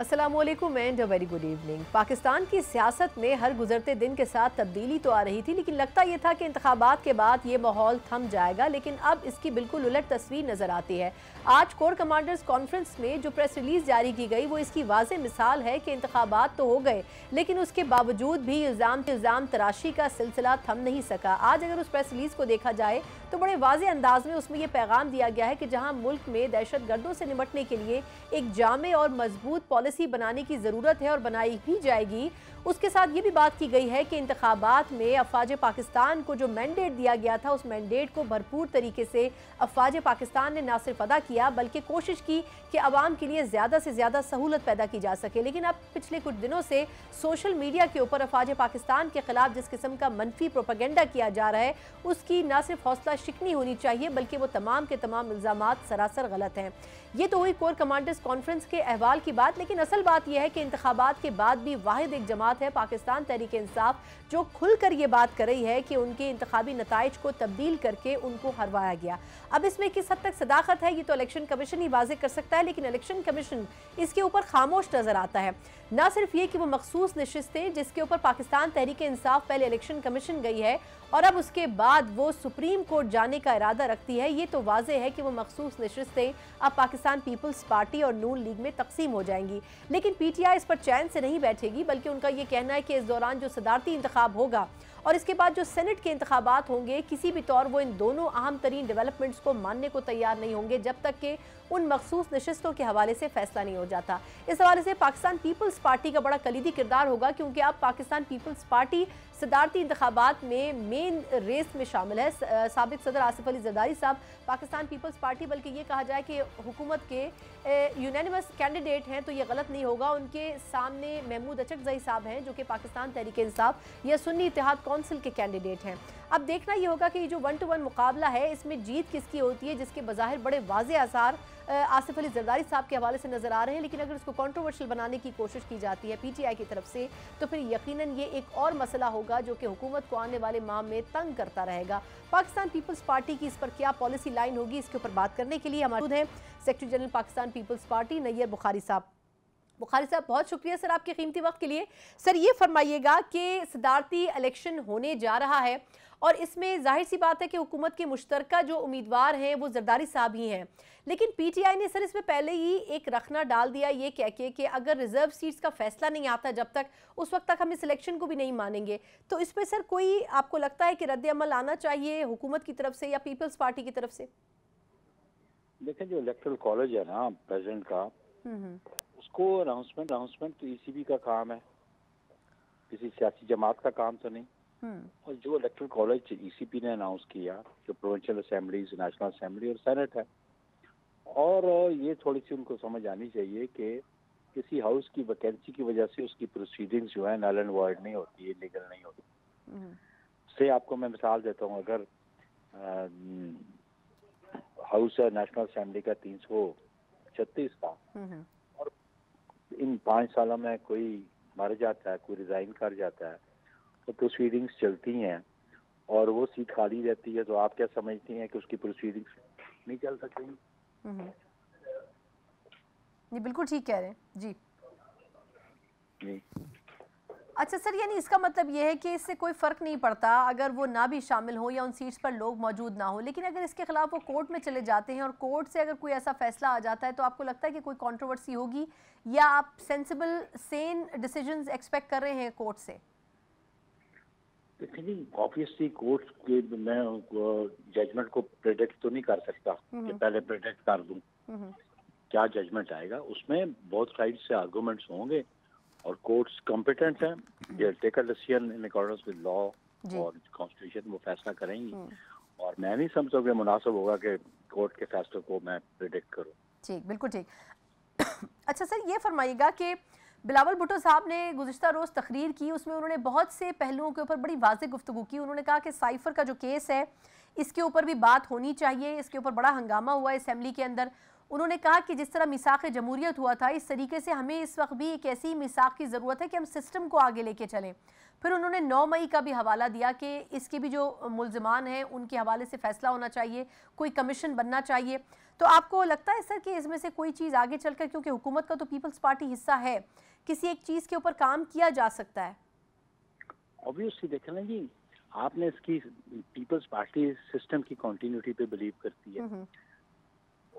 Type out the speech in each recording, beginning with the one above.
Aslam and a very good evening Pakistan की सियासत में हर गुजरते दिन के साथ तब्दीली तो आ रही थी लेकिन लगता ये था कि इंतबात के बाद ये माहौल थम जाएगा लेकिन अब इसकी बिल्कुल उलट तस्वीर नज़र आती है आज कोर कमांडर्स कॉन्फ्रेंस में जो प्रेस रिलीज जारी की गई वो इसकी वाज मिसाल है कि इंतबात तो हो गए लेकिन उसके बावजूद भी इल्ज़ाम इल्ज़ाम तराशी का सिलसिला थम नहीं सका आज अगर उस प्रेस रिलीज़ को देखा जाए तो बड़े वाज अंदाज में उसमें यह पैगाम दिया गया है कि जहाँ मुल्क में दहशत गर्दों से निपटने के लिए एक जामे और मजबूत पॉलिसी बनाने की ज़रूरत है और बनाई भी जाएगी उसके साथ ये भी बात की गई है कि इंतबात में अफवाज पाकिस्तान को जो मैंडेट दिया गया था उस मैंडेट को भरपूर तरीके से अफवाज पाकिस्तान ने ना सिर्फ अदा किया बल्कि कोशिश की कि आवाम के लिए ज़्यादा से ज़्यादा सहूलत पैदा की जा सके लेकिन अब पिछले कुछ दिनों से सोशल मीडिया के ऊपर अफवाज पाकिस्तान के खिलाफ जिस किस्म का मनफी प्रोपागेंडा किया जा रहा है उसकी ना सिर्फ हौसला शिकनी होनी चाहिए बल्कि वो तमाम के तमाम इल्ज़ाम सरासर गलत हैं ये तो हुई कोर कमांडर्स कॉन्फ्रेंस के अहवाल की बात लेकिन असल बात यह है कि इंतबात के बाद भी वाद एक जमात बात है पाकिस्तान तहरीक इंसाफ जो खुलकर ये बात कर रही है कि उनके इंतबी नतज को तब्दील करके उनको हरवाया गया अब इसमें किस हद तक सदाकत है ये तो इलेक्शन कमीशन ही वाजे कर सकता है लेकिन इलेक्शन कमीशन इसके ऊपर खामोश नजर आता है न सिर्फ ये कि वो मखसूस नशस्तें जिसके ऊपर पाकिस्तान तहरीक इंसाफ पहले इलेक्शन कमीशन गई है और अब उसके बाद वो सुप्रीम कोर्ट जाने का इरादा रखती है ये तो वाज है कि वो मखसूस नशस्तें अब पाकिस्तान पीपल्स पार्टी और नून लीग में तकसीम हो जाएंगी लेकिन पी टी आई इस पर चैन से नहीं बैठेगी बल्कि उनका ये कहना है कि इस दौरान जो सदारती इंतब होगा और इसके बाद जो सेनेट के इंतबात होंगे किसी भी तौर वो इन दोनों अहम तरीन डेवलपमेंट्स को मानने को तैयार नहीं होंगे जब तक कि उन मखसूस नशस्तों के हवाले से फैसला नहीं हो जाता इस हवाले से पाकिस्तान पीपल्स पार्टी का बड़ा कलीदी किरदार होगा क्योंकि अब पाकिस्तान पीपल्स पार्टी सदारती इंतबात में मेन रेस में शामिल है सबक सदर आसिफ अली जदारी साहब पाकिस्तान पीपल्स पार्टी बल्कि ये कहा जाए कि हुकूमत के यूनानिमस कैंडिडेट हैं तो ये गलत नहीं होगा उनके सामने महमूद अचक जई साहब हैं जो कि पाकिस्तान तहरीक इंसाफ या सुन्नी इतिहाद कौंसिल के कैंडिडेट हैं अब देखना ये होगा कि जो वन टू वन मुकाबला है इसमें जीत किसकी होती है जिसके बाहिर बड़े वाज आसार आसिफ अली जरदारी साहब के हवाले से नजर आ रहे हैं लेकिन अगर इसको कॉन्ट्रोवर्शियल बनाने की कोशिश की जाती है पीटीआई की तरफ से तो फिर यकीन ये एक और मसला होगा जो कि हुकूमत को आने वाले माह में तंग करता रहेगा पाकिस्तान पीपल्स पार्टी की इस पर क्या पॉलिसी लाइन होगी इसके ऊपर बात करने के लिए हमारे हैं secretary general Pakistan peoples party Nayyar Bukhari sahab Bukhari साहब बहुत शुक्रिया सर आपके कीमती वक्त के लिए सर ये फरमाइएगा कि सदारती इलेक्शन होने जा रहा है और इसमें जाहिर सी बात है कि हुकूमत के मुश्तरका जो उम्मीदवार हैं वो जरदारी साहब ही हैं लेकिन पीटीआई ने सर इसमें पहले ही एक रखना डाल दिया ये कह के कि अगर रिजर्व सीट्स का फैसला नहीं आता जब तक उस वक्त तक हम इस इलेक्शन को भी नहीं मानेंगे तो इस पर सर कोई आपको लगता है कि रद्द अमल आना चाहिए हुकूमत की तरफ से या पीपल्स पार्टी की तरफ से देखें जो इलेक्ट्रल कॉलेज है ना प्रेजेंट का हम्म, हम्म। उसको अनाउंसमेंट अनाउंसमेंट तो ईसीबी का काम है किसी सियासी जमात का काम तो नहीं हम्म। और जो इलेक्ट्रल कॉलेज ईसीपी ने अनाउंस किया जो प्रोविंशियल असेंबली नेशनल असेंबली और सेनेट है और ये थोड़ी सी उनको समझ आनी चाहिए कि किसी हाउस की वैकेंसी की वजह से उसकी प्रोसीडिंग्स जो है नल एंड वर्ड नहीं होती है लीगल नहीं होती हम्म। से आपको मैं मिसाल देता हूँ अगर हाउस नेशनल असेंबली का तीन सौ छत्तीस था इन पाँच सालों में कोई मर जाता है कोई रिज़ाइन कर जाता है तो प्रोसीडिंग्स चलती हैं और वो सीट खाली रहती है तो आप क्या समझती हैं कि उसकी प्रोसीडिंग्स नहीं चल सकती ये हम्म। बिल्कुल ठीक कह रहे हैं जी जी अच्छा सर यानी इसका मतलब यह है कि इससे कोई फ़र्क नहीं पड़ता अगर वो ना भी शामिल हो या उन सीट्स पर लोग मौजूद ना हो लेकिन अगर इसके खिलाफ वो कोर्ट में चले जाते हैं और कोर्ट से अगर कोई ऐसा फैसला आ जाता है तो आपको लगता है कि कोई कंट्रोवर्सी होगी या आप सेंसिबल सेन डिसीजन एक्सपेक्ट कर रहे हैं कोर्ट से देखिए ऑब्वियसली कोर्ट के मैं जजमेंट को प्रेडिक्ट तो नहीं कर सकता हम्म। कि पहले प्रेडिक्ट कर दूं हम्म। क्या जजमेंट आएगा उसमें बहुत साइड से आर्गूमेंट्स होंगे और कोर्ट्स कॉम्पिटेंट हैं they take a decision in accordance with law और कॉन्स्टिट्यूशन वो फैसला करेंगी हम्म। और मैं नहीं समझता कि मुनासिब होगा कि कोर्ट के फैसले को मैं प्रिडिक्ट करूँ ठीक बिल्कुल ठीक अच्छा सर ये फरमाइएगा कि बिलावल भुटो साहब ने गुजशत रोज़ तकरीर की उसमें उन्होंने बहुत से पहलुओं के ऊपर बड़ी वाज गुफ्तु की उन्होंने कहा कि साइफर का जो केस है इसके ऊपर भी बात होनी चाहिए इसके ऊपर बड़ा हंगामा हुआ है असम्बली के अंदर उन्होंने कहा कि जिस तरह मिसाक जमहूरियत हुआ था इस तरीके से हमें इस वक्त भी एक ऐसी मिसाक की ज़रूरत है कि हम सिस्टम को आगे लेके चलें फिर उन्होंने 9 मई का भी हवाला दिया कि इसके भी जो मुलजमान हैं उनके हवाले से फ़ैसला होना चाहिए कोई कमीशन बनना चाहिए तो आपको लगता है सर कि इसमें से कोई चीज़ आगे चल कर क्योंकि हुकूमत का तो पीपल्स पार्टी हिस्सा है किसी एक चीज़ के ऊपर काम किया जा सकता है ऑब्वियसली देख लें जी आपने इसकी पीपल्स पार्टी सिस्टम की कंटिन्यूटी पे बिलीव करती है हम्म, हम्म।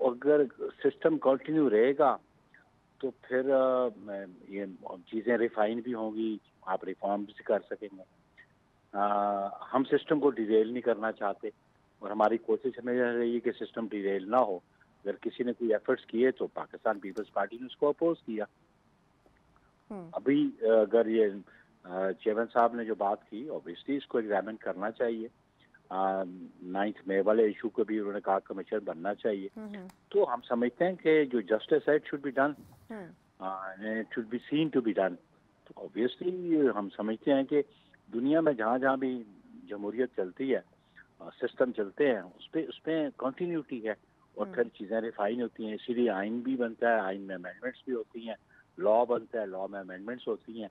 अगर सिस्टम कंटिन्यू रहेगा तो फिर ये चीज़ें रिफाइन भी होंगी आप रिफॉर्म भी कर सकेंगे हम सिस्टम को डिजेल नहीं करना चाहते और हमारी कोशिश हमेशा रही कि सिस्टम डिजेल ना हो अगर किसी ने कोई एफर्ट्स किए तो पाकिस्तान पीपल्स पार्टी ने उसको अपोज किया हम्म। अभी अगर ये चेयरमैन साहब ने जो बात की ऑब्वियसली इसको एग्जामिन करना चाहिए नाइन्थ मे वाले इशू को भी उन्होंने कहा कमिश्नर बनना चाहिए हम्म, हम्म। तो हम समझते हैं कि जो जस्टिस है it should be done it should be seen to be done तो ऑब्वियसली हम समझते हैं कि दुनिया में जहाँ जहाँ भी जमहूरियत चलती है सिस्टम चलते हैं उस पर उसमें कंटिन्यूटी है और हम्म। फिर चीज़ें रिफाइन होती हैं इसीलिए आइन भी बनता है आइन में अमेंडमेंट्स भी होती हैं लॉ बनता है लॉ में अमेंडमेंट्स होती हैं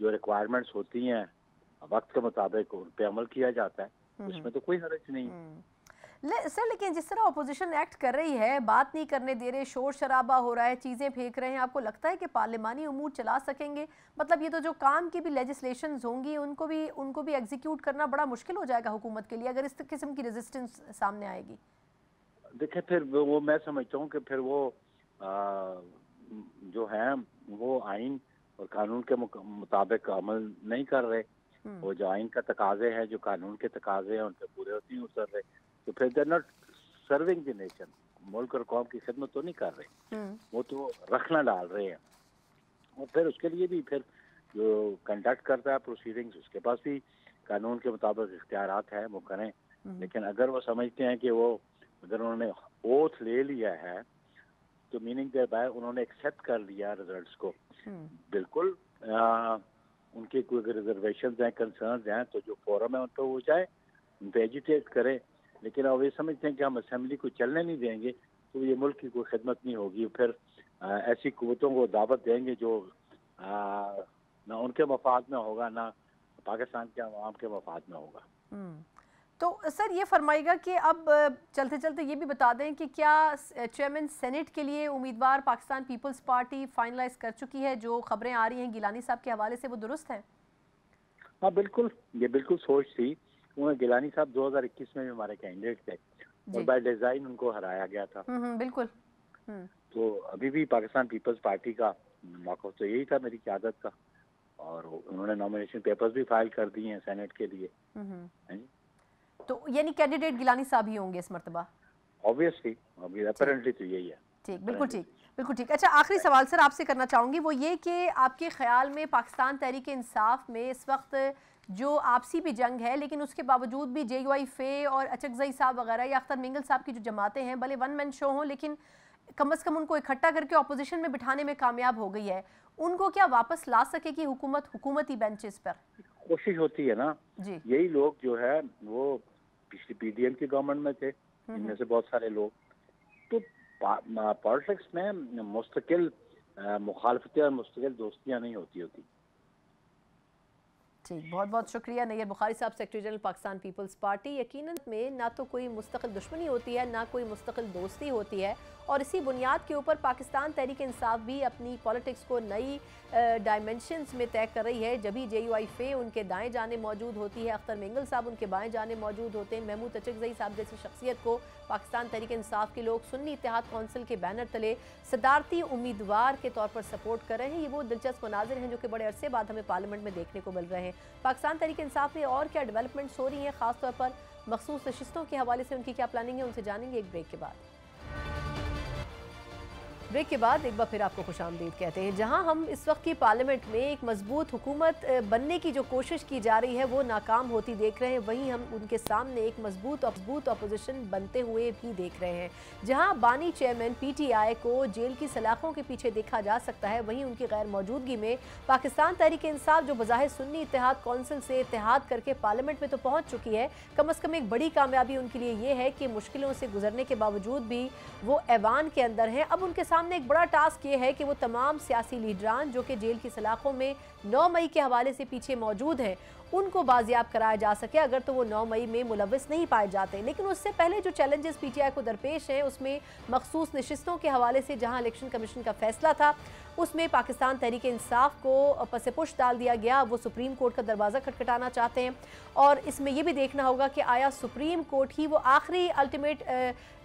जो रिक्वायरमेंट्स होती हैं वक्त के मुताबिक उन पर अमल किया जाता है हम्म। उसमें तो कोई हरज नहीं हम्म। ले, सर लेकिन जिस तरह अपोजिशन एक्ट कर रही है बात नहीं करने दे रहे शोर शराबा हो रहा है चीज़ें फेंक रहे हैं आपको लगता है कि पार्लिमानी उमूर चला सकेंगे मतलब ये तो जो काम की भी लेजिस्लेशन होंगी उनको भी उनको भी एग्जीक्यूट करना बड़ा मुश्किल हो जाएगा हुकूमत के लिए अगर इस किस्म की रेजिस्टेंस सामने आएगी देखिए फिर वो मैं समझता हूँ कि फिर वो आ, जो है वो आइन और कानून के मुताबिक अमल नहीं कर रहे हम्म। वो जो आइन का तकाजे हैं जो कानून के तकाजे हैं उनके पूरे होते हैं उतर रहे तो फिर there not serving the nation मुल्क और कौम की खिदमत तो नहीं कर रहे हम्म। वो तो रखना डाल रहे हैं और फिर उसके लिए भी फिर जो कंडक्ट करता है प्रोसीडिंग्स उसके पास भी कानून के मुताबिक इख्तियार है वो करें हम्म। लेकिन अगर वो समझते हैं कि वो अगर उन्होंने ओथ ले लिया है तो मीनिंग देर बाय उन्होंने एक्सेप्ट कर लिया रिजल्ट्स को बिल्कुल आ, उनके कोई अगर रिजर्वेशन हैं कंसर्न हैं तो जो फोरम है उन तो पर वो जाए उन पर एजुटेट करें लेकिन अब ये समझते हैं कि हम असम्बली को चलने नहीं देंगे तो ये मुल्क की कोई खिदमत नहीं होगी फिर ऐसी कुतों को दावत देंगे जो ना उनके मफाद में होगा ना पाकिस्तान के आवाम के मफाद में होगा हम्म। तो सर ये फरमाएगा कि अब चलते चलते ये भी बता दें कि क्या चेयरमैन सेनेट के लिए उम्मीदवार पाकिस्तान पीपल्स पार्टी फाइनलाइज कर चुकी है जो खबरें आ रही हैं गिलानी साहब के हवाले से वो दुरुस्त हैं हाँ बिल्कुल ये बिल्कुल सोच थी उन्हें गिलानी साहब 2021 में भी हमारे कैंडिडेट थे और बाय डिजाइन उनको हराया गया था हम्म, हम्म, बिल्कुल हम्म। तो अभी भी पाकिस्तान पीपल्स पार्टी का मौका तो यही था मेरी क्यादत का और उन्होंने नॉमिनेशन पेपर्स भी फाइल कर दिए हैं सेनेट के लिए तो यानी कैंडिडेट गिलानी साहब ही होंगे इस मरतबा ऑब्वियसली तो यही है ठीक बिल्कुल ठीक बिल्कुल ठीक अच्छा आखिरी सवाल सर आपसे करना चाहूंगी वो ये कि आपके ख्याल में पाकिस्तान तहरीक इंसाफ में इस वक्त जो आपसी भी जंग है लेकिन उसके बावजूद भी जे वाई फे और अचकजई साहब वगैरह या अख्तर मिंगल साहब की जो जमातें हैं भले वन मैन शो हों लेकिन कम अज़ कम उनको इकट्ठा करके अपोजिशन में बिठाने में कामयाब हो गई है उनको क्या वापस ला सकेगी हुकूमत हुकूमती बेंचेस पर कोशिश होती है ना यही लोग जो है वो पिछली पीडीएम की गवर्नमेंट में थे हम्म, इनमें हम्म। से बहुत सारे लोग तो पॉलिटिक्स में मुस्तकिल मुखालफतें और मुस्तकिल दोस्तियां नहीं होती होती ठीक बहुत बहुत शुक्रिया Nayyar Bukhari sahab secretary general Pakistan peoples party यकीन में ना तो कोई मुस्तकिल दुश्मनी होती है ना कोई मुस्तकिल दोस्ती होती है और इसी बुनियाद के ऊपर पाकिस्तान तहरीक इंसाफ भी अपनी पॉलिटिक्स को नई डायमेंशनस में तय कर रही है जब ही जे यू आई फे उनके दाएँ जाने मौजूद होती है अख्तर मेंगल साहब उनके बाएँ जाने मौजूद होते हैं महमूद तचकजई साहब जैसी शख्सियत को पाकिस्तान तहरीक इंसाफ के लोग सुन्नी इतिहाद कौंसिल के बैनर तले सदारती उम्मीदवार के तौर पर सपोर्ट कर रहे हैं ये वो दिलचस्प मनाजिर हैं जो कि बड़े अरसे बाद हमें पार्लियामेंट में देखने को मिल रहे हैं पाकिस्तान तरीके इंसाफ में और क्या डेवलपमेंट्स हो रही हैं खासतौर पर मखसूस नशस्तों के हवाले से उनकी क्या प्लानिंग है उनसे जानेंगे एक ब्रेक के बाद ब्रेक के बाद एक बार फिर आपको खुश आमदीद कहते हैं जहां हम इस वक्त की पार्लियामेंट में एक मजबूत हुकूमत बनने की जो कोशिश की जा रही है वो नाकाम होती देख रहे हैं वहीं हम उनके सामने एक मजबूत मजबूत अपोजिशन बनते हुए भी देख रहे हैं जहां बानी चेयरमैन पीटीआई को जेल की सलाखों के पीछे देखा जा सकता है वहीं उनकी गैर मौजूदगी में पाकिस्तान तहरीक इंसाफ जो बज़ाहिर सुन्नी इतिहाद कौंसिल से इतिहाद करके पार्लियामेंट में तो पहुँच चुकी है कम अज़ कम एक बड़ी कामयाबी उनके लिए ये है कि मुश्किलों से गुजरने के बावजूद भी वो ऐवान के अंदर हैं अब उनके सामने इस्लाम ने एक बड़ा टास्क ये है कि वो तमाम सियासी लीडरान जो कि जेल की सलाखों में 9 मई के हवाले से पीछे मौजूद हैं उनको बाजियाब कराया जा सके अगर तो वो 9 मई में मुलविस नहीं पाए जाते लेकिन उससे पहले जो चैलेंजेस पीटीआई को दरपेश हैं उसमें मखसूस नशस्तों के हवाले से जहां इलेक्शन कमीशन का फैसला था उसमें पाकिस्तान तहरीक इंसाफ को पसेपुश डाल दिया गया वो सुप्रीम कोर्ट का दरवाज़ा खटखटाना चाहते हैं और इसमें यह भी देखना होगा कि आया सुप्रीम कोर्ट ही वो आखिरी अल्टीमेट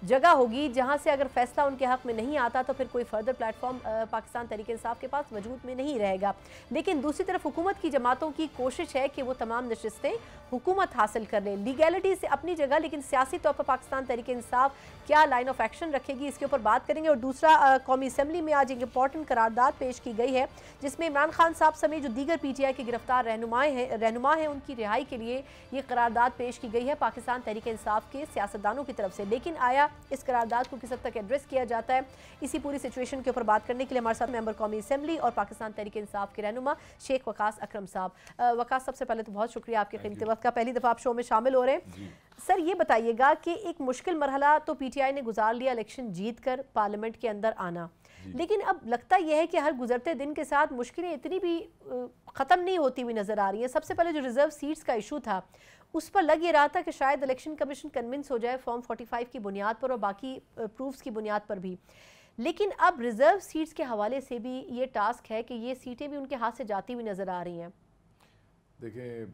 जगह होगी जहाँ से अगर फैसला उनके हक में नहीं आता तो फिर कोई फर्दर प्लेटफॉर्म पाकिस्तान तहरीक इंसाफ के पास वजूद में नहीं रहेगा लेकिन दूसरी तरफ हुकूमत की जमातों की कोशिश है कि वो तमाम नशस्तें हुकूमत हासिल कर लें लीगैलिटी से अपनी जगह लेकिन सियासी तौर पर पाकिस्तान तरीके इंसाफ क्या लाइन ऑफ एक्शन रखेगी इसके ऊपर बात करेंगे और दूसरा कौमी असम्बली में आज एक इंपॉर्टेंट करारदादा वारदात पेश की गई है जिसमें इमरान खान साहब समेत जो दीगर पीटीआई के गिरफ्तार रहनुमाएं हैं रहनुमा हैं उनकी रिहाई के लिए ये करारदाद पेश की गई है पाकिस्तान तहरीक इंसाफ के सियासतदानों की तरफ से लेकिन आया इस करारदाद को किस हद तक एड्रेस किया जाता है इसी पूरी सिचुएशन के ऊपर बात करने के लिए हमारे साथ मेम्बर कौमी असम्बली और पाकिस्तान तहरीक इंसाफ के रहनुमा शेख वकास अक्रम साहब वकास सबसे पहले तो बहुत शुक्रिया आपके कीमती वक्त का पहली दफ़ा आप शो में शामिल हो रहे हैं सर ये बताइएगा कि एक मुश्किल मरहला तो पीटीआई ने गुजार लिया इलेक्शन जीत कर पार्लियामेंट के अंदर आना लेकिन अब लगता यह है कि हर गुजरते दिन के साथ मुश्किलें इतनी भी ख़त्म नहीं होती हुई नज़र आ रही हैं सबसे पहले जो रिज़र्व सीट्स का इशू था उस पर लग ये रहा था कि शायद इलेक्शन कमीशन कन्विंस हो जाए फॉर्म 45 की बुनियाद पर और बाकी प्रूफ्स की बुनियाद पर भी लेकिन अब रिज़र्व सीट्स के हवाले से भी ये टास्क है कि ये सीटें भी उनके हाथ से जाती हुई नज़र आ रही हैं देखिए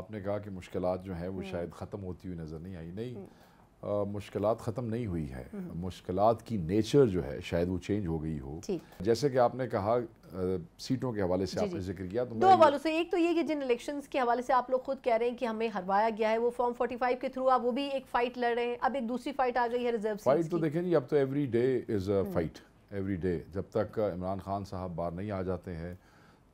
आपने कहा कि मुश्किल जो हैं वो हम्म। शायद ख़त्म होती हुई नज़र नहीं आई नहीं हम्म। मुश्किल ख़त्म नहीं हुई है हम्म। मुश्किल की नेचर जो है शायद वो चेंज हो गई हो जैसे कि आपने कहा सीटों के हवाले से आपने जिक्र किया तो दो हवालों से एक तो ये कि जिन इलेक्शन के हवाले से आप लोग खुद कह रहे हैं कि हमें हरवाया गया है वो फॉर्म 45 के थ्रू आप वो भी एक फाइट लड़ रहे हैं अब एक दूसरी फाइट आ गई है रिजर्व फाइट तो देखें जी अब तो every day is a fight every day जब तक इमरान खान साहब बाहर नहीं आ जाते हैं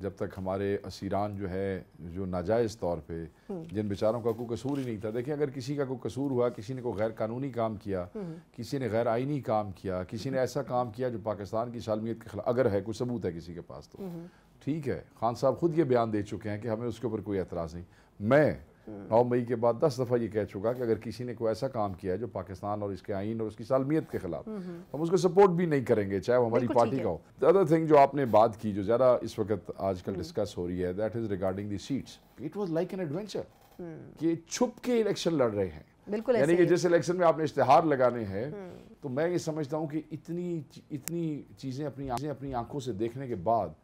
जब तक हमारे असीरान जो है जो नाजायज़ तौर पे हम्म। जिन बेचारों का कोई कसूर ही नहीं था देखिए अगर किसी का कोई कसूर हुआ किसी ने कोई गैर कानूनी काम किया हम्म। किसी ने गैर आइनी काम किया किसी ने ऐसा काम किया जो पाकिस्तान की शालमियत के खिलाफ अगर है कोई सबूत है किसी के पास तो हम्म। ठीक है खान साहब खुद ये बयान दे चुके हैं कि हमें उसके ऊपर कोई एतराज़ नहीं मैं नौ मई के बाद दस दफ़ा ये कह चुका कि अगर किसी ने कोई ऐसा काम किया है जो पाकिस्तान और इसके आइन और उसकी सालमियत के खिलाफ हम्म, हम्म। हम उसको सपोर्ट भी नहीं करेंगे चाहे वो हमारी पार्टी का हो अदर थिंग जो आपने बात की जो ज़्यादा इस वक्त आजकल डिस्कस हम्म। हो रही है that is regarding the seats it was like an adventure कि छुप के इलेक्शन लड़ रहे हैं बिल्कुल यानी कि जिस इलेक्शन में आपने इश्तेहार लगाने हैं तो मैं ये समझता हूँ कि इतनी इतनी चीज़ें अपनी अपनी आंखों से देखने के बाद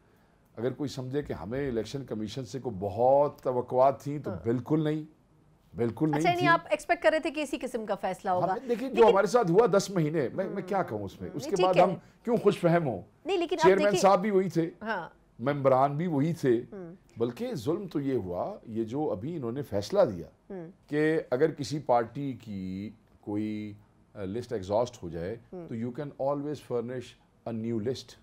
अगर कोई समझे कि हमें इलेक्शन कमीशन से कोई बहुत तवक्कात थी तो हाँ। बिल्कुल नहीं बिल्कुल अच्छा नहीं, नहीं आप एक्सपेक्ट कर रहे थे कि इसी किस्म का फैसला होगा देखिए जो हमारे साथ हुआ दस महीने मैं मैं क्या हम्म, कहूँ उसमें उसके बाद हम क्यों खुश फहम हो नहीं लेकिन चेयरमैन साहब भी वही थे हाँ। मेम्बरान भी वही थे हम्म। बल्कि जुल्म तो ये हुआ ये जो अभी इन्होंने फैसला दिया हम्म। कि अगर किसी पार्टी की कोई लिस्ट एग्जॉस्ट हो जाए तो you can always furnish a new list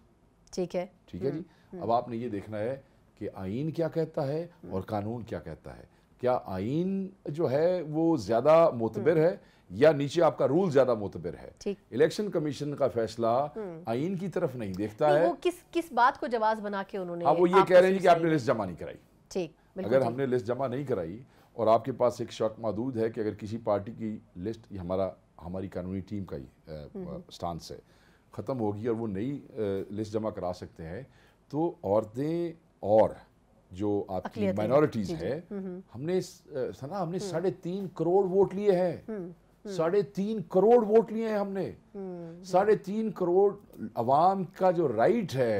ठीक है ठीक है जी हम्म। अब आपने ये देखना है कि आइन क्या कहता है हम्म। और कानून क्या कहता है क्या आइन जो है वो ज़्यादा मोतबर हम्म। है या नीचे आपका रूल ज्यादा मोतबर है इलेक्शन कमीशन का फैसला आइन की तरफ नहीं देखता नहीं, है वो किस किस बात को जवाब बना के उन्होंने हाँ वो ये कह रहे हैं कि आपने लिस्ट जमा नहीं कराई ठीक अगर हमने लिस्ट जमा नहीं कराई और आपके पास एक शक महदूद है कि अगर किसी पार्टी की लिस्ट हमारा हमारी कानूनी टीम का ही स्टांस है ख़त्म होगी और वो नई लिस्ट जमा करा सकते हैं तो औरतें और जो आपकी माइनॉरिटीज है हम्म, हम्म। हमने सना हमने हम्म। साढ़े तीन करोड़ वोट लिए हैं साढ़े तीन करोड़ वोट लिए हैं हमने साढ़े तीन करोड़ अवाम का जो राइट है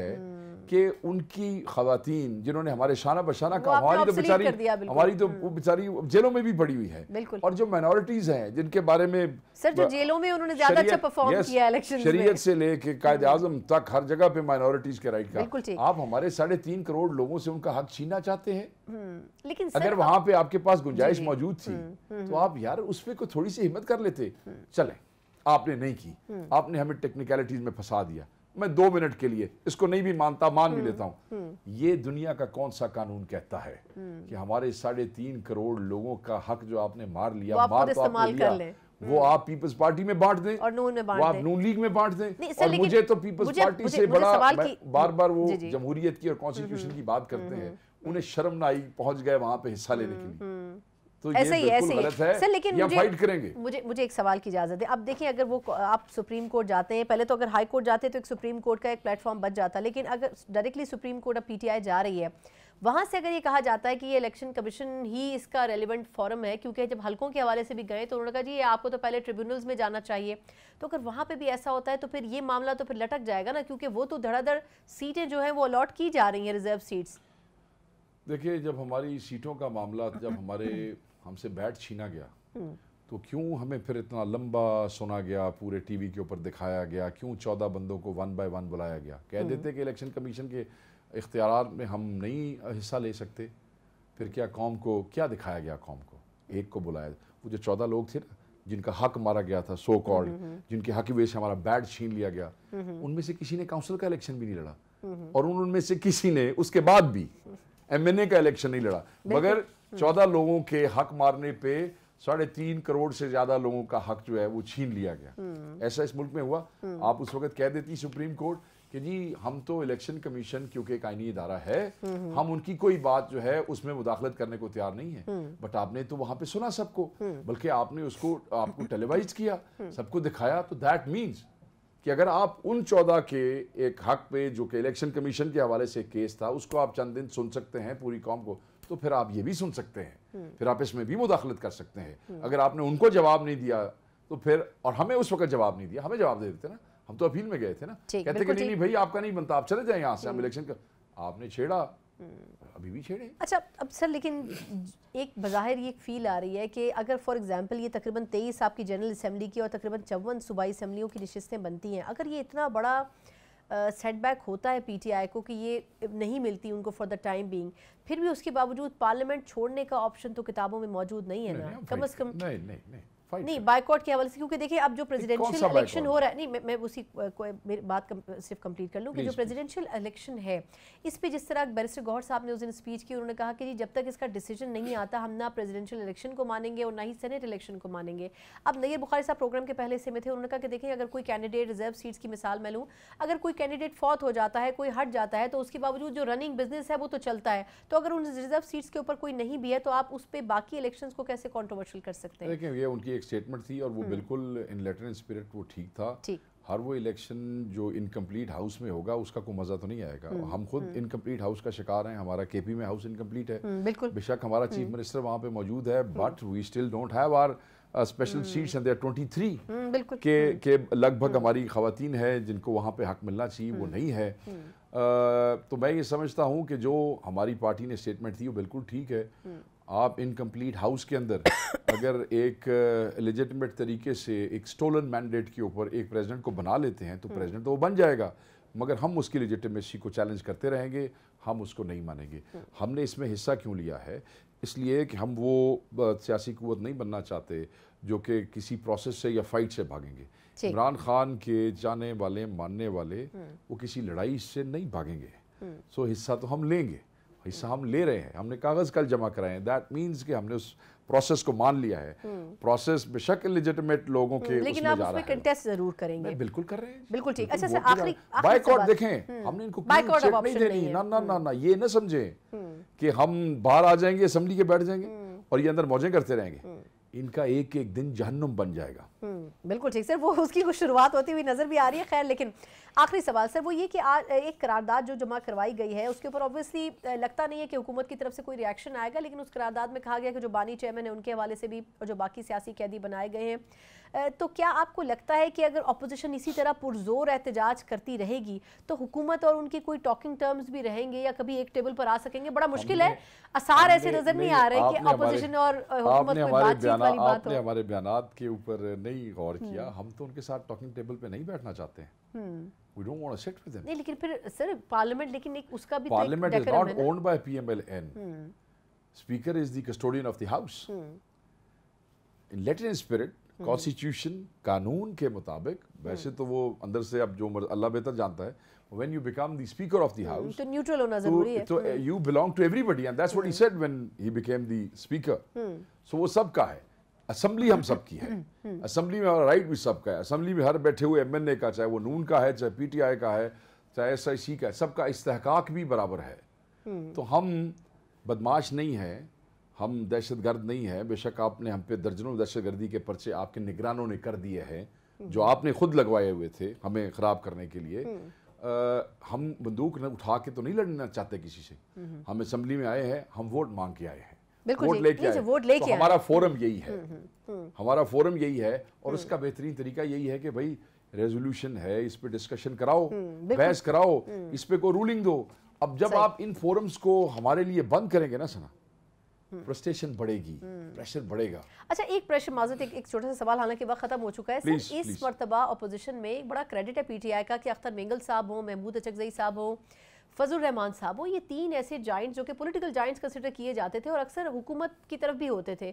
कि उनकी खातन जिन्होंने हमारे शाना बशाना का हमारी तो बेचारी हमारी तो हम्म। वो बेचारी जेलों में भी पड़ी हुई है और जो माइनॉरिटीज हैं जिनके बारे में सर जो जेलों में उन्होंने ज्यादा अच्छा परफॉर्म किया इलेक्शन शरीयत से लेके हम्म। कायद आजम तक हर जगह पे माइनॉरिटीज के राइट का आप हमारे साढ़े तीन करोड़ लोगों से उनका हक छीनना चाहते हैं हम्म, लेकिन अगर वहाँ पे आपके पास गुंजाइश मौजूद थी तो आप यार उस पर थोड़ी सी हिम्मत कर लेते चले आपने नहीं की आपने हमें टेक्निकलिटीज में फंसा दिया मैं दो मिनट के लिए इसको नहीं भी मानता मान भी हम्म, लेता हूं हम्म। ये दुनिया का कौन सा कानून कहता है हम्म। कि हमारे साढ़े तीन करोड़ लोगों का हक जो आपने मार लिया मार तो, तो आपने लिया वो आप पीपल्स पार्टी में बांट दें और नून में बांट आप नून लीग में बांट दें और मुझे तो पीपल्स पार्टी से बड़ा बार बार वो जमहूरियत की और कॉन्स्टिट्यूशन की बात करते हैं उन्हें शर्म ना आई पहुंच गए वहां पे हिस्सा लेने के लिए तो ऐसे ही ऐसे ही सर लेकिन मुझे फाइट करेंगे मुझे मुझे एक सवाल की इजाजत है अब देखिए अगर वो आप सुप्रीम कोर्ट जाते हैं पहले तो अगर हाई कोर्ट जाते हैं तो एक सुप्रीम कोर्ट का एक प्लेटफॉर्म बच जाता लेकिन अगर डायरेक्टली सुप्रीम कोर्ट अब पीटीआई जा रही है वहां से अगर ये कहा जाता है कि ये इलेक्शन कमीशन ही इसका रेलिवेंट फॉरम है क्योंकि जब हल्कों के हवाले से भी गए तो उन्होंने कहा जी ये आपको तो पहले ट्रिब्यूनल्स में जाना चाहिए तो अगर वहां पे भी ऐसा होता है तो फिर ये मामला तो फिर लटक जाएगा ना क्योंकि वो तो धड़ाधड़ सीटें जो है वो अलॉट की जा रही है रिजर्व सीट्स देखिए जब हमारी सीटों का मामला जब हमारे हमसे बैट छीना गया हम्म। तो क्यों हमें फिर इतना लंबा सुना गया पूरे टीवी के ऊपर दिखाया गया क्यों चौदह बंदों को वन बाय वन बुलाया गया कह हम्म। देते कि इलेक्शन कमीशन के इख्तियार में हम नहीं हिस्सा ले सकते फिर क्या कौम को क्या दिखाया गया कौम को एक को बुलाया वो जो चौदह लोग थे ना जिनका हक मारा गया था सो कॉल्ड हम्म, जिनके हक की वजह से हमारा बैट छीन लिया गया उनमें से किसी ने काउंसिल का इलेक्शन भी नहीं लड़ा और उनमें से किसी ने उसके बाद भी एमएनए का इलेक्शन नहीं लड़ा मगर हम्म। चौदह लोगों के हक मारने पे साढ़े तीन करोड़ से ज्यादा लोगों का हक जो है वो छीन लिया गया हम्म। ऐसा इस मुल्क में हुआ हम्म। आप उस वक्त कह देती सुप्रीम कोर्ट कि जी हम तो इलेक्शन कमीशन क्योंकि एक आइनी इदारा है हम उनकी कोई बात जो है उसमें मुदाखलत करने को तैयार नहीं है बट आपने तो वहां पे सुना सबको बल्कि आपने उसको आपको टेलीवाइज किया सबको दिखाया तो दैट मीन्स कि अगर आप उन चौदह के एक हक पे जो कि इलेक्शन कमीशन के हवाले से केस था उसको आप चंद दिन सुन सकते हैं पूरी कौम को तो फिर आप ये भी सुन सकते हैं हम्म। फिर आप इसमें भी मुदाखलत कर सकते हैं हम्म। अगर आपने उनको जवाब नहीं दिया तो फिर और हमें उस वक्त जवाब नहीं दिया हमें जवाब दे देते ना हम तो अपील में गए थे ना कहते कि नहीं भाई आपका नहीं बनता आप चले जाए यहाँ से हम हम्म। इलेक्शन का आपने छेड़ा अभी भी छेड़े अच्छा अब सर लेकिन एक बाहर ये फील आ रही है कि अगर फॉर एग्जांपल ये तकरीबन तेईस आपकी जनरल असम्बली की और तकरीबन चौवन सूबाई असम्बलियों की नशस्तें बनती हैं अगर ये इतना बड़ा सेटबैक होता है पीटीआई को कि ये नहीं मिलती उनको फॉर द टाइम बीइंग फिर भी उसके बावजूद पार्लियामेंट छोड़ने का ऑप्शन तो किताबों में मौजूद नहीं है ना कम अज़ कम नहीं नहीं नहीं नहीं बाइकॉट के हवाले से क्योंकि देखिए अब जो प्रेसिडेंशियल इलेक्शन हो रहा है नहीं मैं, उसी मेरी बात कम, सिर्फ कंप्लीट कर लूँ कि जो प्रेसिडेंशियल इलेक्शन है इस पे जिस तरह बैरिस्टर गौर साहब ने उस दिन स्पीच की उन्होंने कहा कि जी जब तक इसका डिसीजन नहीं आता हम ना प्रेसिडेंशियल इलेक्शन को मानेंगे और ना ही सेनेट इलेक्शन को मानेंगे अब नईर बुखारी साहब प्रोग्राम के पहले से में थे उन्होंने कहा कि देखिए अगर कोई कैंडिडेट रिजर्व सीट्स की मिसाल मैं लूँ अगर कोई कैंडिडेट फौत हो जाता है कोई हट जाता है तो उसके बावजूद जो रनिंग बिजनेस है वो तो चलता है तो अगर उन रिजर्व सीट्स के ऊपर कोई नहीं भी है तो आप उस पर बाकी इलेक्शन को कैसे कॉन्ट्रोवर्शियल कर सकते हैं उनकी एक स्टेटमेंट थी और वो हम्म। बिल्कुल इन लेटर एंड स्पिरिट वो ठीक था ठीक हर वो इलेक्शन जो इनकम्प्लीट हाउस में होगा उसका कोई मज़ा तो नहीं आएगा हम्म, हम खुद इनकम्प्लीट हम्म। हाउस का शिकार हैं हमारा केपी में हाउस इनकम्प्लीट है बिल्कुल बेशक हमारा चीफ मिनिस्टर वहाँ पे मौजूद है but we still don't have our special seats and twenty three के के लगभग हमारी खातन है जिनको वहाँ पे हक मिलना चाहिए वो नहीं है आ, तो मैं ये समझता हूँ कि जो हमारी पार्टी ने स्टेटमेंट थी वो बिल्कुल ठीक है आप इनकम्प्लीट हाउस के अंदर अगर एक लेजिटमेट uh, तरीके से एक स्टोलन मैंडेट के ऊपर एक प्रेसिडेंट को बना लेते हैं तो प्रेसिडेंट हम्म। तो वो बन जाएगा मगर हम उसकी लेजिटमेसी को चैलेंज करते रहेंगे हम उसको नहीं मानेंगे हम्म। हमने इसमें हिस्सा क्यों लिया है इसलिए कि हम वो uh, सियासी कुत नहीं बनना चाहते जो कि किसी प्रोसेस से या फाइट से भागेंगे इमरान खान के जाने वाले मानने वाले हम्म। वो किसी लड़ाई से नहीं भागेंगे सो हिस्सा तो हम लेंगे हिस्सा हम ले रहे हैं हमने कागज़ कल जमा कराए हैं दैट मीन्स कि हमने उस प्रोसेस को मान लिया है प्रोसेस हम्म। बेशक लेजिटिमेट लोगों के हम्म, लेकिन आप जा उसमें कंटेस्ट जरूर करेंगे बिल्कुल कर रहे हैं बिल्कुल ठीक अच्छा आखिरी बाइकआउट देखें हम्म। हमने इनको बाइकआउट नहीं देनी ना ना ना ना ये ना समझे कि हम बाहर आ जाएंगे असेंबली के बैठ जाएंगे और ये अंदर मौजें करते रहेंगे इनका एक एक दिन जहन्नुम बन जाएगा हम्म, बिल्कुल ठीक सर वो उसकी कुछ शुरुआत होती हुई नज़र भी आ रही है खैर लेकिन आखिरी सवाल सर वो ये कि एक करारदाद जो जमा करवाई गई है उसके ऊपर ऑब्वियसली लगता नहीं है कि हुकूमत की तरफ से कोई रिएक्शन आएगा लेकिन उस करारदाद में कहा गया कि जो बानी चेयरमैन है उनके हवाले से भी और जो बाकी सियासी कैदी बनाए गए हैं तो क्या आपको लगता है कि अगर अपोजिशन इसी तरह पुरजोर एहतजाज करती रहेगी तो हुकूमत और उनकी कोई टॉकिंग टर्म्स भी रहेंगे या कभी एक टेबल पर आ सकेंगे बड़ा मुश्किल है आसार ऐसे नज़र नहीं आ रहे कि अपोजिशन और हुकूमत हमारे बयान के ऊपर नहीं गौर हम्म। किया हम तो उनके साथ टॉकिंग टेबल पे नहीं बैठना चाहते हैं we don't want to sit with them नहीं लेकिन फिर सर पार्लियामेंट लेकिन एक उसका भी parliament is not owned by PMLN speaker is the custodian of the house in letter in spirit constitution कानून के मुताबिक वैसे हम्म। तो वो अंदर से अब जो अल्लाह बेहतर जानता है when you become the speaker of the mm, house तो neutral होना so, तो है तो you belong to everybody and that's mm. what he said when he became the speaker mm. so wo sab ka hai assembly हम सबकी है assembly में हमारा राइट भी सबका है असम्बली में हर बैठे हुए एमएनए का चाहे वो नून का है चाहे पीटीआई का है चाहे एसआईसी का है सबका इस्तेहकाक भी बराबर है तो हम बदमाश नहीं है हम दहशत गर्द नहीं है बेशक आपने हम पे दर्जनों दहशत गर्दी के पर्चे आपके निगरानों ने कर दिए हैं जो आपने खुद लगवाए हुए थे हमें ख़राब करने के लिए आ, हम बंदूक उठा के तो नहीं लड़ना चाहते किसी से हम असम्बली में आए हैं हम वोट मांग के आए हैं वोट लेके आए वोट लेके तो हमारा फोरम हम्म, यही है हम्म, हम्म, हमारा फोरम यही है और उसका बेहतरीन तरीका यही है कि भाई रेजोल्यूशन है इस पर डिस्कशन कराओ बहस कराओ इस पर कोई रूलिंग दो अब जब आप इन फोरम्स को हमारे लिए बंद करेंगे ना सना फ्रस्ट्रेशन बढ़ेगी प्रेशर बढ़ेगा अच्छा एक प्रेशर माजत एक, छोटा सा सवाल हालांकि वक्त खत्म हो चुका है सर इस मरतबा अपोजिशन में एक बड़ा क्रेडिट है पीटीआई का कि अख्तर मेंगल साहब हो महमूद अचकजई साहब हो फजल रहमान साहब हो ये तीन ऐसे जाइंट्स जो कि पॉलिटिकल जॉइंट्स कंसिडर किए जाते थे और अक्सर हुकूमत की तरफ भी होते थे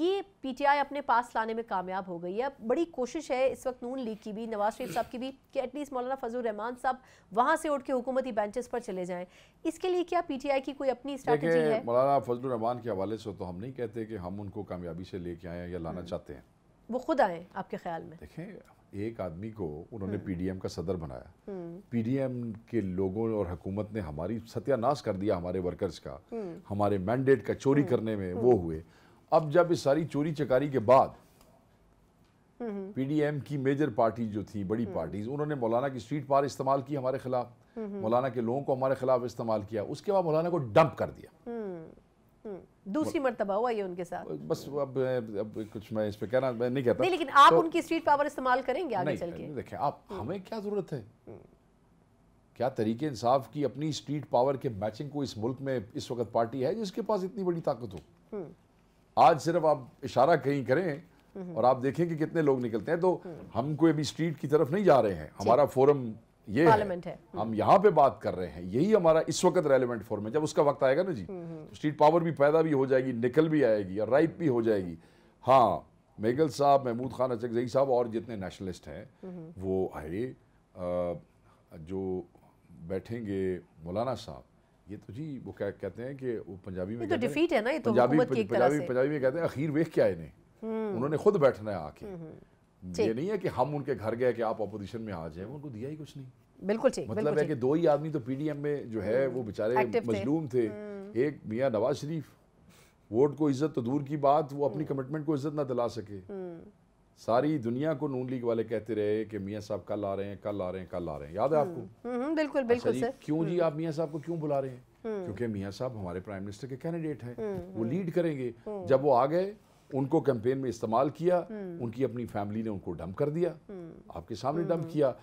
ये पीटीआई अपने पास लाने में कामयाब हो गई है बड़ी कोशिश है इस वक्त नून लीग की भी नवाज शरीफ साहब की भी कि एटलीस्ट मौलाना फजल रहमान साहब वहाँ से उठ के हुकूमती बेंचेस पर चले जाएँ इसके लिए क्या पी की कोई अपनी स्ट्रैटेजी है मौलाना फजल रहमान के हवाले से तो हम नहीं कहते कि हम उनको कामयाबी से लेके आए या लाना हम्म। चाहते हैं वो खुद आए आपके ख्याल में देखें एक आदमी को उन्होंने पीडीएम हम्म। का सदर बनाया पीडीएम हम्म। के लोगों और हुकूमत ने हमारी सत्यानाश कर दिया हमारे वर्कर्स का हम्म। हमारे मैंडेट का चोरी करने में वो हुए अब जब इस सारी चोरी चकारी के बाद पीडीएम की मेजर पार्टी जो थी बड़ी पार्टीज उन्होंने मौलाना की स्ट्रीट पार इस्तेमाल की हमारे खिलाफ मौलाना के लोगों को हमारे खिलाफ इस्तेमाल किया उसके बाद मौलाना को डंप कर दिया हम्म। दूसरी मरतबा हुआ ये उनके साथ बस अब अब कुछ मैं इस पे कहना मैं नहीं कहता नहीं लेकिन आप तो, उनकी स्ट्रीट पावर इस्तेमाल करेंगे आगे चल के देखें आप हम्म। हमें क्या ज़रूरत है हम्म। क्या तरीके इंसाफ की अपनी स्ट्रीट पावर के मैचिंग को इस मुल्क में इस वक्त पार्टी है जिसके पास इतनी बड़ी ताकत हो आज सिर्फ आप इशारा कहीं करें और आप देखें कि कितने लोग निकलते हैं तो हम कोई अभी स्ट्रीट की तरफ नहीं जा रहे हैं हमारा फोरम ये पार्लियामेंट है, है। हम्म। हम यहाँ पे बात कर रहे हैं यही हमारा इस वक्त रेलिवेंट फॉर्म है जब उसका वक्त आएगा ना जी स्ट्रीट हम्म, हम्म। पावर तो भी पैदा भी हो जाएगी निकल भी आएगी और राइप भी हो जाएगी हाँ मेगल साहब महमूद खान अचकजई साहब और जितने नेशनलिस्ट हैं वो अरे जो बैठेंगे मौलाना साहब ये तो जी वो क्या कहते हैं कि वो पंजाबी में तो डिफीट है ना ये तो पंजाबी पंजाबी, पंजाबी में कहते हैं आखिर वेख क्या इन्हें उन्होंने खुद बैठना है आके ये नहीं है कि हम उनके घर गए कि आप अपोजिशन में आ जाए उनको दिया ही कुछ नहीं बिल्कुल ठीक मतलब बिल्कुल है कि दो ही आदमी तो पीडीएम में जो है वो हम्म, बेचारे मजलूम थे, थे। हम्म। एक मियां नवाज शरीफ वोट को इज्जत तो दूर की बात वो अपनी कमिटमेंट हम्म। को इज्जत ना दिला सके सारी दुनिया को नून लीग वाले कहते रहे कि मियाँ साहब कल आ रहे हैं कल आ रहे हैं कल आ रहे हैं याद है आपको बिल्कुल बिल्कुल क्यों जी आप मियाँ साहब को क्यों बुला रहे हैं क्योंकि मियाँ साहब हमारे प्राइम मिनिस्टर के कैंडिडेट हैं वो लीड करेंगे जब वो आ गए उनको कैंपेन में इस्तेमाल किया हम्म। उनकी अपनी फैमिली ने उनको डंप कर दिया हम्म। आपके सामने डंप हम्म। किया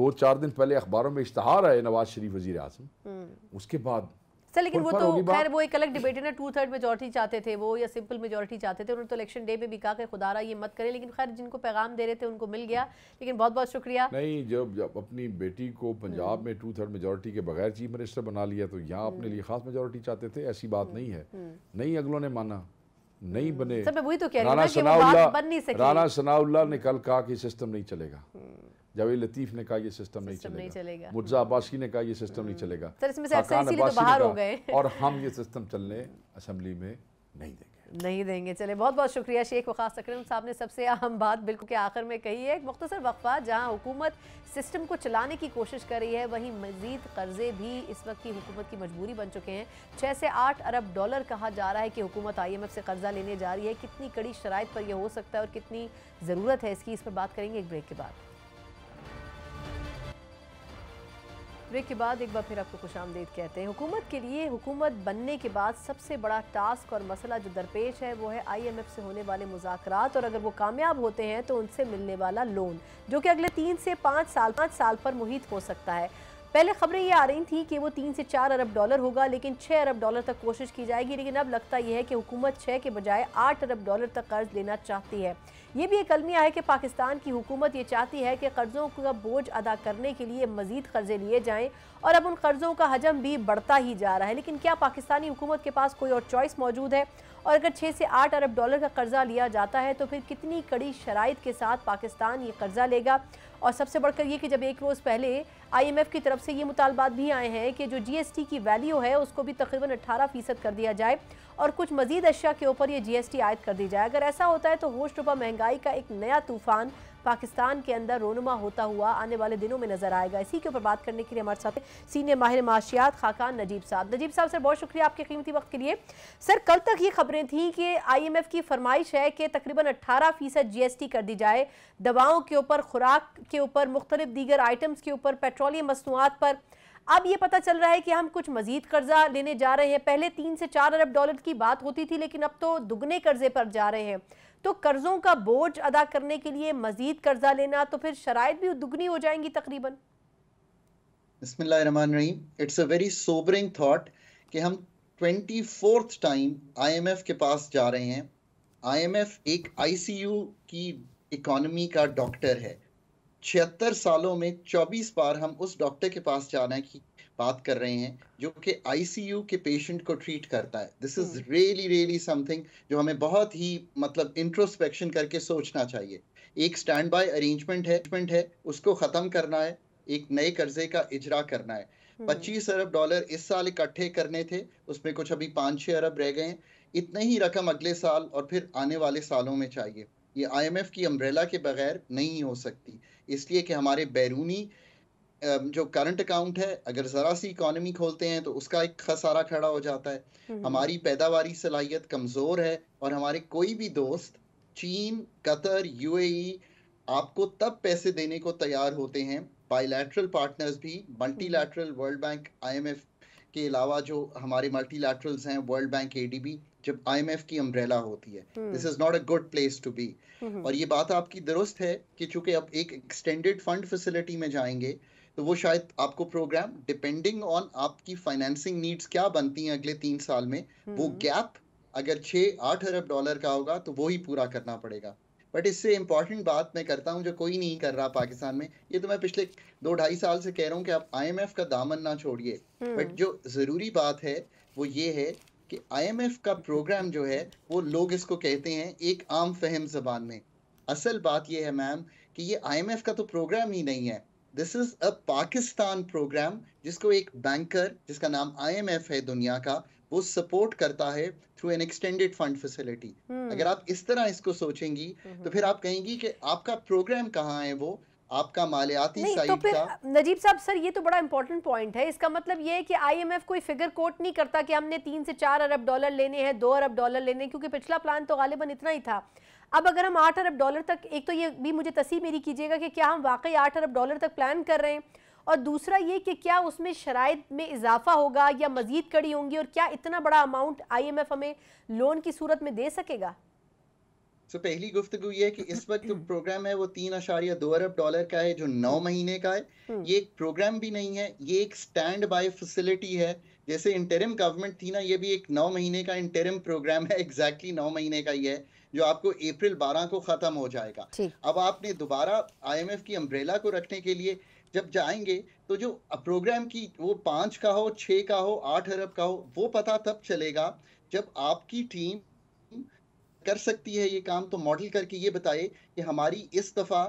दो चार दिन पहले अखबारों में इश्तहार आए नवाज शरीफ वजीर आजम उसके बाद सर लेकिन वो तो खैर वो एक अलग डिबेट है ना टू थर्ड मेजोरिटी चाहते थे वो या सिंपल मेजोरिटी चाहते थे उन्होंने तो इलेक्शन डे में भी कहा कि खुदारा ये मत करें लेकिन खैर जिनको पैगाम दे रहे थे उनको मिल गया लेकिन बहुत बहुत शुक्रिया नहीं जब जब अपनी बेटी को पंजाब में टू थर्ड मेजोरिटी के बगैर चीफ मिनिस्टर बना लिया तो यहाँ अपने लिए खास मेजोरिटी चाहते थे ऐसी बात नहीं है नहीं अगलों ने माना नहीं हम्म, बने सर मैं वही तो कह रही राना सनाउल्ला बन नहीं सकी राना सनाउल्ला ने कल कहा कि सिस्टम नहीं चलेगा हम्म। जावेद लतीफ ने कहा ये सिस्टम नहीं चलेगा, नहीं चलेगा। मुर्जा अब्बासी ने कहा ये सिस्टम नहीं हम्म। चलेगा सर इसमें से अक्सर इसीलिए तो बाहर हो गए और हम ये सिस्टम चलने असेंबली में नहीं देंगे नहीं देंगे चले बहुत बहुत शुक्रिया शेख वक़ास अक्रम साहब ने सबसे अहम बात बिल्कुल के आखिर में कही है एक मुख्तर वक्फा जहाँ हुकूमत सिस्टम को चलाने की कोशिश कर रही है वहीं मजीद कर्जे भी इस वक्त की हुकूमत की मजबूरी बन चुके हैं छः से आठ अरब डॉलर कहा जा रहा है कि हुकूमत आई एम एफ से कर्जा लेने जा रही है कितनी कड़ी शराइ पर यह हो सकता है और कितनी ज़रूरत है इसकी इस पर बात करेंगे एक ब्रेक के बाद ब्रेक के बाद एक बार फिर आपको खुश आमदेद कहते हैं हुकूमत के लिए हुकूमत बनने के बाद सबसे बड़ा टास्क और मसला जो दरपेश है वो है आईएमएफ से होने वाले मुजाकरात और अगर वो कामयाब होते हैं तो उनसे मिलने वाला लोन जो कि अगले तीन से पाँच साल पाँच साल पर मुहित हो सकता है पहले खबरें ये आ रही थी कि वो तीन से चार अरब डॉलर होगा लेकिन छः अरब डॉलर तक कोशिश की जाएगी लेकिन अब लगता यह है कि हुकूमत छः के बजाय आठ अरब डॉलर तक कर्ज लेना चाहती है ये भी एक अलमिया है कि पाकिस्तान की हुकूमत ये चाहती है कि कर्ज़ों का बोझ अदा करने के लिए मजीद कर्जे लिए जाएँ और अब उन कर्ज़ों का हजम भी बढ़ता ही जा रहा है लेकिन क्या पाकिस्तानी हुकूमत के पास कोई और चॉइस मौजूद है और अगर छः से आठ अरब डॉलर का कर्जा लिया जाता है तो फिर कितनी कड़ी शराइ के साथ पाकिस्तान ये कर्जा लेगा और सबसे बढ़कर ये कि जब एक रोज़ पहले आईएमएफ की तरफ से ये मुतालबात भी आए हैं कि जो जीएसटी की वैल्यू है उसको भी तकरीबन अट्ठारह फ़ीसद कर दिया जाए और कुछ मजीद अशिया के ऊपर ये जीएसटी आयद कर दी जाए अगर ऐसा होता है तो होश रुपा महंगाई का एक नया तूफान पाकिस्तान के अंदर रोनुमा होता हुआ आने वाले दिनों में नजर आएगा इसी के ऊपर बात करने के लिए हमारे साथ सीनियर माहिर माशियात खाकान नजीब साहब नजीब साहब सर बहुत शुक्रिया आपके कीमती वक्त के लिए सर कल तक ये खबरें थी कि आई की फरमाइश है कि तकरीबन अट्ठारह फीसद जीएसटी कर दी जाए दवाओं के ऊपर खुराक के ऊपर मुख्तलिफ दीगर आइटम्स के ऊपर पेट्रोलियम मसनूआत पर अब ये पता चल रहा है कि हम कुछ मजीद कर्जा लेने जा रहे हैं पहले तीन से चार अरब डॉलर की बात होती थी लेकिन अब तो दुगने कर्जे पर जा रहे हैं तो कर्जों का बोझ अदा करने के लिए मजीद कर्जा लेना तो फिर शराय भी दुगनी हो जाएंगी तकरीबन it's a very sobering thought कि हम ट्वेंटी फोर्थ टाइम आईएमएफ के पास जा रहे हैं आईएमएफ एक आईसीयू की इकोनॉमी का डॉक्टर है छिहत्तर सालों में चौबीस बार हम उस डॉक्टर के पास जा रहे हैं कि बात कर रहे हैं जो कि आईसीयू के पेशेंट को ट्रीट करता है this is really really something जो हमें बहुत ही मतलब इंट्रोस्पेक्शन करके सोचना चाहिए एक स्टैंड बाय अरेंजमेंट है अरेंजमेंट है उसको ख़त्म करना है एक नए कर्जे का इजरा करना है hmm. पच्चीस अरब डॉलर इस साल इकट्ठे करने थे उसमें कुछ अभी पाँच छः अरब रह गए इतना ही रकम अगले साल और फिर आने वाले सालों में चाहिए ये आईएमएफ की अम्ब्रेला के बगैर नहीं हो सकती इसलिए कि हमारे बैरूनी जो करंट अकाउंट है अगर ज़रा सी इकोनॉमी खोलते हैं तो उसका एक खसारा खड़ा हो जाता है हम्म। हमारी पैदावारी सलाहियत कमज़ोर है और हमारे कोई भी दोस्त चीन कतर यूएई e आपको तब पैसे देने को तैयार होते हैं बायलैटरल पार्टनर्स भी मल्टीलैटरल वर्ल्ड बैंक आईएमएफ के अलावा जो हमारे मल्टीलैटरल्स हैं वर्ल्ड बैंक एडीबी जब आईएमएफ की अम्ब्रेला होती है this is not a good place to be और ये बात आपकी दुरुस्त है कि चूंकि अब एक एक्सटेंडेड फंड फैसिलिटी में जाएंगे तो वो शायद आपको प्रोग्राम डिपेंडिंग ऑन आपकी फाइनेंसिंग नीड्स क्या बनती हैं अगले तीन साल में वो गैप हम्म। अगर छः आठ अरब डॉलर का होगा तो वो ही पूरा करना पड़ेगा बट इससे इम्पॉर्टेंट बात मैं करता हूँ जो कोई नहीं कर रहा पाकिस्तान में ये तो मैं पिछले दो ढाई साल से कह रहा हूँ कि आप आई का दामन ना छोड़िए बट हम्म। जो ज़रूरी बात है वो ये है कि आई का प्रोग्राम जो है वो लोग इसको कहते हैं एक आम फहम जबान में असल बात यह है मैम कि ये आई का तो प्रोग्राम ही नहीं है this is a Pakistan programme जिसको एक बैंकर जिसका नाम आईएमएफ है दुनिया का वो सपोर्ट करता है through an extended fund facility अगर आप इस तरह इसको सोचेंगी हम्म। तो फिर आप कहेंगी कि आपका प्रोग्राम कहाँ है वो आपका मालियाती नहीं, तो फिर नजीब साहब सर ये तो बड़ा इंपॉर्टेंट पॉइंट है इसका मतलब ये है कि आईएमएफ कोई फिगर कोट नहीं करता कि हमने तीन से चार अरब डॉलर लेने हैं दो अरब डॉलर लेने क्योंकि पिछला प्लान तो गालिबन इतना ही था अब अगर हम आठ अरब डॉलर तक एक तो ये भी मुझे तसी मेरी कीजिएगा कि क्या हम वाकई आठ अरब डॉलर तक प्लान कर रहे हैं और दूसरा ये कि क्या उसमें शराइ में इजाफा होगा या मजीद कड़ी होंगी और क्या इतना बड़ा अमाउंट आईएमएफ हमें लोन की सूरत में दे सकेगा तो so, पहली गुफ्तु ये है कि इस वक्त जो प्रोग्राम है वो तीन अशारिया दो अरब डॉलर का है जो नौ महीने का है हम्म। ये एक प्रोग्राम भी नहीं है ये एक स्टैंड बाय फैसिलिटी है जैसे इंटरिम गवर्नमेंट थी ना ये भी एक नौ महीने का इंटरिम प्रोग्राम है एग्जैक्टली exactly नौ महीने का ही है जो आपको अप्रैल 12 को ख़त्म हो जाएगा अब आपने दोबारा आईएमएफ की अम्ब्रेला को रखने के लिए जब जाएंगे तो जो प्रोग्राम की वो पांच का हो छ का हो आठ अरब का हो वो पता तब चलेगा जब आपकी टीम कर सकती है ये काम तो मॉडल करके ये बताए कि हमारी इस दफ़ा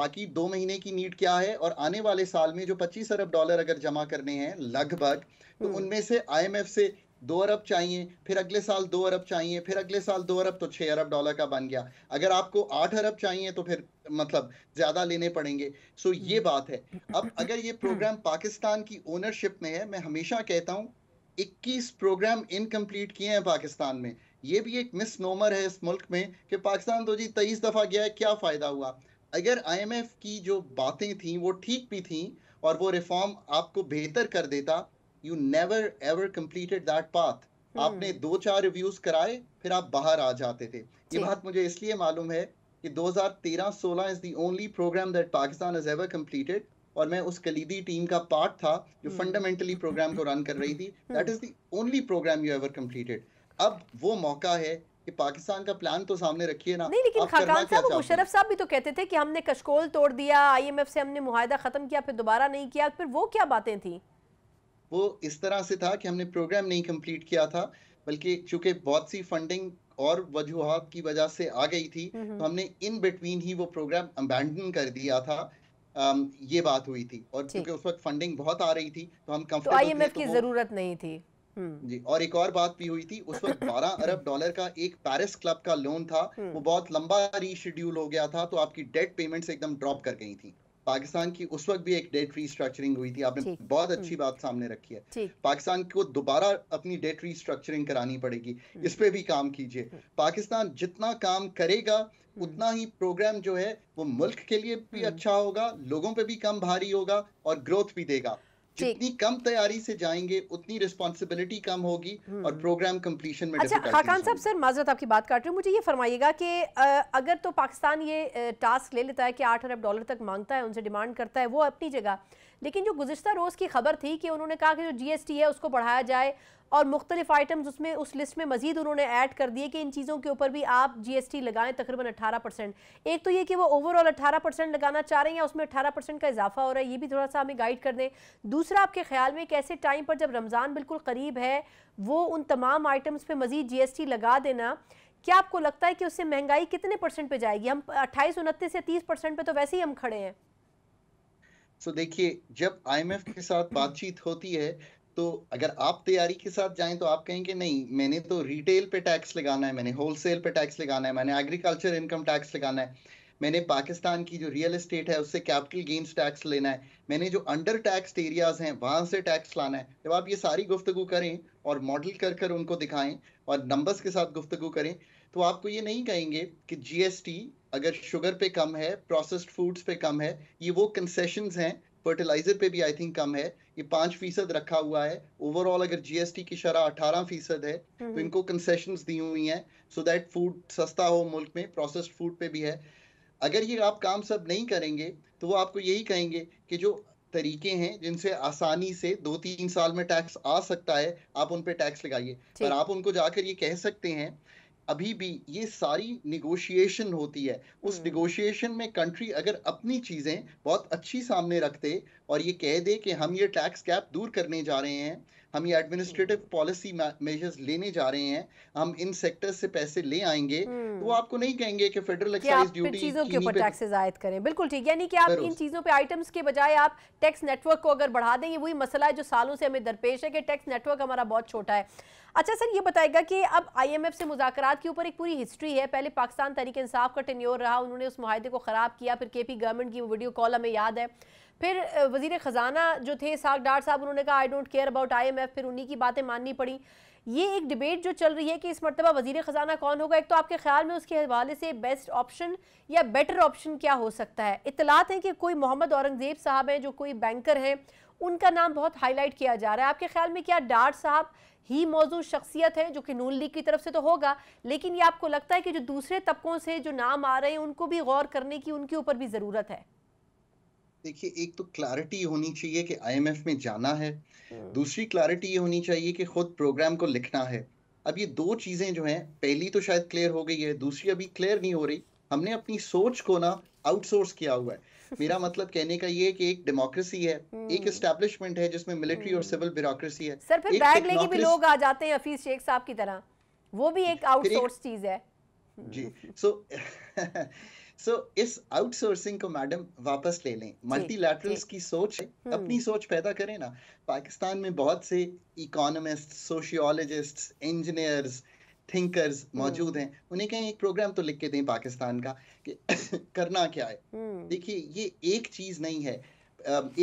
बाकी दो महीने की नीड क्या है और आने वाले साल में जो 25 अरब डॉलर अगर जमा करने हैं लगभग तो हम्म। उनमें से आईएमएफ से दो अरब चाहिए फिर अगले साल दो अरब चाहिए फिर अगले साल दो अरब तो छः अरब डॉलर का बन गया अगर आपको आठ अरब चाहिए तो फिर मतलब ज़्यादा लेने पड़ेंगे सो ये हम्म। बात है अब अगर ये प्रोग्राम हम्म। पाकिस्तान की ओनरशिप में है मैं हमेशा कहता हूँ इक्कीस प्रोग्राम इनकम्प्लीट किए हैं पाकिस्तान में ये भी एक मिस नोमर है इस मुल्क में कि पाकिस्तान तो जी तेईस दफ़ा गया है क्या फ़ायदा हुआ अगर आई की जो बातें थी वो ठीक भी थी और वो रिफॉर्म आपको बेहतर कर देता you never ever completed that path आपने दो चार रिव्यूज कराए फिर आप बाहर आ जाते थे ये बात मुझे इसलिए मालूम है कि 2013-16 is the only programme that Pakistan is ever completed और मैं उस कलीदी टीम का पार्ट था जो फंडामेंटली hmm. प्रोग्राम को रन कर रही थी that is the only programme you ever completed अब वो मौका है कि पाकिस्तान का प्लान तो सामने रखिए ना नहीं लेकिन खाकान साहब मुशरफ साहब भी तो कहते थे कि हमने कशकोल तोड़ दिया आईएमएफ से हमने मुहिदा खत्म किया फिर दोबारा नहीं किया फिर वो क्या बातें थी वो इस तरह से था कि हमने प्रोग्राम नहीं कंप्लीट किया था बल्कि चूंकि बहुत सी फंडिंग और वजूहत की वजह से आ गई थी हम्म, हम्म। तो हमने इन बिटवीन ही वो प्रोग्राम अबैंडन कर दिया था आम, ये बात हुई थी और क्योंकि उस वक्त फंडिंग बहुत आ रही थी तो हम तो आईएमएफ तो की तो जरूरत नहीं थी हम्म। जी और एक और बात भी हुई थी उस वक्त 12 अरब डॉलर का एक पेरिस क्लब का लोन था वो बहुत लंबा रीशेड्यूल हो गया था तो आपकी डेट पेमेंट्स एकदम ड्रॉप कर गई थी पाकिस्तान की उस वक्त भी एक डेट रीस्ट्रक्चरिंग हुई थी आपने बहुत अच्छी हम्म। बात सामने रखी है पाकिस्तान को दोबारा अपनी डेट रीस्ट्रक्चरिंग करानी पड़ेगी हम्म। इस पर भी काम कीजिए हम्म। पाकिस्तान जितना काम करेगा उतना ही प्रोग्राम जो है वो मुल्क के लिए भी अच्छा होगा लोगों पे भी कम भारी होगा और ग्रोथ भी देगा जितनी कम तैयारी से जाएंगे उतनी रिस्पॉन्सिबिलिटी कम होगी हम्म। और प्रोग्राम कम्पलीशन में अच्छा खाकान साहब सर माजरत आपकी बात काट रहे हो मुझे ये फरमाइएगा कि अगर तो पाकिस्तान ये टास्क ले लेता है कि आठ अरब डॉलर तक मांगता है उनसे डिमांड करता है वो अपनी जगह लेकिन जो गुजशत रोज़ की खबर थी कि उन्होंने कहा कि जो टी है उसको बढ़ाया जाए और मुख्तलिफ आइटम्स उसमें उस लिस्ट में मजीद उन्होंने ऐड कर दिए कि इन चीज़ों के ऊपर भी आप जीएसटी लगाएं तकरीबन अट्ठारह परसेंट एक तो ये कि वो ओवरऑल अट्ठारह परसेंट लगाना चाह रहे हैं या उसमें अठारह परसेंट का इजाफा हो रहा है ये भी थोड़ा सा हमें गाइड कर दें दूसरा आपके ख्याल में कैसे टाइम पर जब रमज़ान बिल्कुल करीब है वो उन तमाम आइटम्स पर मजीद जी लगा देना क्या आपको लगता है कि उससे महंगाई कितने परसेंट पर जाएगी हम अट्ठाईस उनतीस से तीस परसेंट पर तो वैसे ही हम खड़े हैं सो देखिए जब आईएमएफ के साथ बातचीत होती है तो अगर आप तैयारी के साथ जाएं तो आप कहेंगे नहीं मैंने तो रिटेल पे टैक्स लगाना है मैंने होलसेल पे टैक्स लगाना है मैंने एग्रीकल्चर इनकम टैक्स लगाना है मैंने पाकिस्तान की जो रियल एस्टेट है उससे कैपिटल गेन्स टैक्स लेना है मैंने जो अंडर टैक्सड एरियाज हैं वहाँ से टैक्स लाना है जब आप ये सारी गुफ्तु करें और मॉडल कर कर उनको दिखाएं और नंबर्स के साथ गुफ्तु करें तो आपको ये नहीं कहेंगे कि जीएसटी अगर शुगर पे कम है प्रोसेस्ड फूड्स पे कम है ये वो कंसेशन हैं फर्टिलाइजर पे भी आई थिंक कम है ये पाँच फीसद रखा हुआ है ओवरऑल अगर जीएसटी की शरह अठारह फीसद है तो हम्म। इनको कंसेशन दी हुई हैं सो दैट फूड सस्ता हो मुल्क में प्रोसेस्ड फूड पे भी है अगर ये आप काम सब नहीं करेंगे तो वो आपको यही कहेंगे कि जो तरीके हैं जिनसे आसानी से दो तीन साल में टैक्स आ सकता है आप उन पर टैक्स लगाइए पर आप उनको जाकर ये कह सकते हैं अभी भी ये सारी निगोशिएशन होती है उस निगोशिएशन हम्म। में कंट्री अगर अपनी चीज़ें बहुत अच्छी सामने रखते और ये कह दे कि हम ये टैक्स कैप दूर करने जा रहे हैं हम ये एडमिनिस्ट्रेटिव पॉलिसी मेजर्स लेने जा रहे हैं हम इन सेक्टर से पैसे ले आएंगे तो वो हम्म। आपको नहीं कहेंगे कि फेडरल एक्साइज ड्यूटी चीजों के ऊपर टैक्सेस आयत करें बिल्कुल ठीक यानी कि आप इन चीजों पे आइटम्स के बजाय आप टैक्स नेटवर्क को अगर बढ़ा दें ये वही मसला है जो सालों से हमें दरपेश है कि टैक्स नेटवर्क हमारा बहुत छोटा है अच्छा सर ये बताएगा कि अब आईएमएफ से मुजाकरात के ऊपर एक पूरी हिस्ट्री है पहले पाकिस्तान तरीके इंसाफ का टेन्योर रहा उन्होंने उस माहे को ख़राब किया फिर के पी गवर्नमेंट की वीडियो कॉल हमें याद है फिर वजीर ख़जाना जो थे साग डार साहब उन्होंने कहा I don't care about IMF फिर उन्हीं की बातें माननी पड़ी ये एक डिबेट जो चल रही है कि इस मरतबा वजीर ख़जाना कौन होगा एक तो आपके ख्याल में उसके हवाले से बेस्ट ऑप्शन या बेटर ऑप्शन क्या हो सकता है इतलात हैं कि कोई मोहम्मद औरंगज़ेब साहब हैं जो कोई बैंकर हैं उनका नाम बहुत हाईलाइट किया जा रहा है आपके ख्याल में क्या डार साहब ही मौजूद शख्सियत है जो कि नून लीग की तरफ से तो होगा लेकिन ये आपको लगता है कि जो दूसरे तबकों से जो नाम आ रहे हैं उनको भी गौर करने की उनके ऊपर भी ज़रूरत है देखिए एक तो क्लैरिटी होनी चाहिए कि आईएमएफ में जाना है हम्म। दूसरी क्लैरिटी ये होनी चाहिए कि खुद प्रोग्राम को लिखना है अब ये दो चीज़ें जो हैं पहली तो शायद क्लियर हो गई है दूसरी अभी क्लियर नहीं हो रही हमने अपनी सोच को ना आउटसोर्स किया हुआ है मेरा मतलब कहने का ये कि एक डेमोक्रेसी है हम्म। एक एस्टेब्लिशमेंट है जिसमें मिलिट्री और सिविल हम्म। ब्यूरोक्रेसी है सर फिर बैग लेके भी लोग आ जाते हैं हफीज शेख साहब की तरह वो भी एक आउटसोर्स चीज है जी सो सो इस आउटसोर्सिंग को मैडम वापस ले लें मल्टीलैटरल्स की सोच हम्म। अपनी सोच पैदा करें ना पाकिस्तान में बहुत से economist sociologist engineers thinkers hmm. मौजूद हैं उन्हें कहें एक प्रोग्राम तो लिख के दें पाकिस्तान का कि करना क्या है hmm. देखिए ये एक चीज़ नहीं है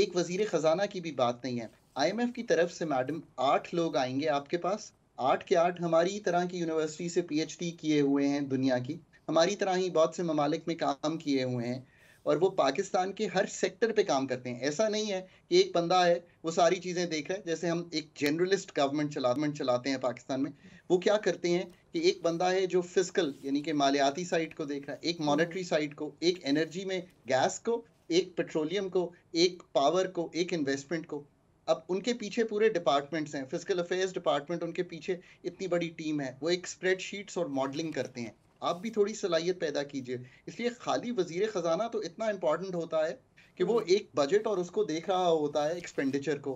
एक वजीर ख़जाना की भी बात नहीं है आईएमएफ की तरफ से मैडम आठ लोग आएंगे आपके पास आठ के आठ हमारी तरह की यूनिवर्सिटी से पीएचडी किए हुए हैं दुनिया की हमारी तरह ही बहुत से ममालिक में काम किए हुए हैं और वो पाकिस्तान के हर सेक्टर पे काम करते हैं ऐसा नहीं है कि एक बंदा है वो सारी चीज़ें देख रहा है जैसे हम एक जनरलिस्ट गवर्नमेंट चलावमेंट चलाते हैं पाकिस्तान में वो क्या करते हैं कि एक बंदा है जो फिजिकल यानी कि मालियाती साइड को देख रहा है एक मॉनिटरी हम्म। साइड को एक एनर्जी में गैस को एक पेट्रोलियम को एक पावर को एक इन्वेस्टमेंट को अब उनके पीछे पूरे डिपार्टमेंट्स हैं फिजिकल अफेयर्स डिपार्टमेंट उनके पीछे इतनी बड़ी टीम है वो एक स्प्रेडशीट्स और मॉडलिंग करते हैं आप भी थोड़ी सलाहियत पैदा कीजिए इसलिए खाली वजीर खजाना तो इतना इम्पॉर्टेंट होता है कि वो हम्म। एक बजट और उसको देख रहा होता है एक्सपेंडिचर को